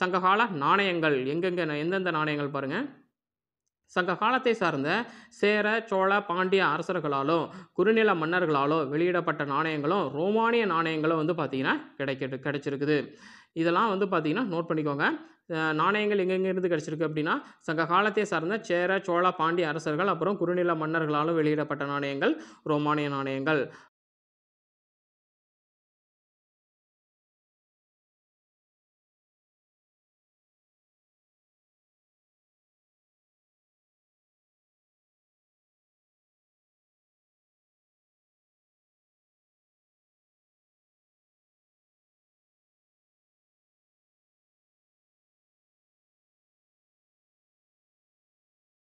சங்ககால நாணயங்கள் எங்கெங்கே எந்தெந்த நாணயங்கள் பாருங்கள் சங்க காலத்தை சார்ந்த சேர சோழ பாண்டிய அரசர்களாலோ குறுநில மன்னர்களாலோ வெளியிடப்பட்ட நாணயங்களும் ரோமானிய நாணயங்களும் வந்து பார்த்திங்கன்னா கிடைக்கிட்டு கிடைச்சிருக்குது இதெல்லாம் வந்து பார்த்திங்கன்னா நோட் பண்ணிக்கோங்க நாணயங்கள் எங்கெங்கேருந்து கிடச்சிருக்கு அப்படின்னா சங்க காலத்தை சார்ந்த சேர சோழ பாண்டிய அரசர்கள் அப்புறம் குறுநில மன்னர்களாலும் வெளியிடப்பட்ட நாணயங்கள் ரோமானிய நாணயங்கள்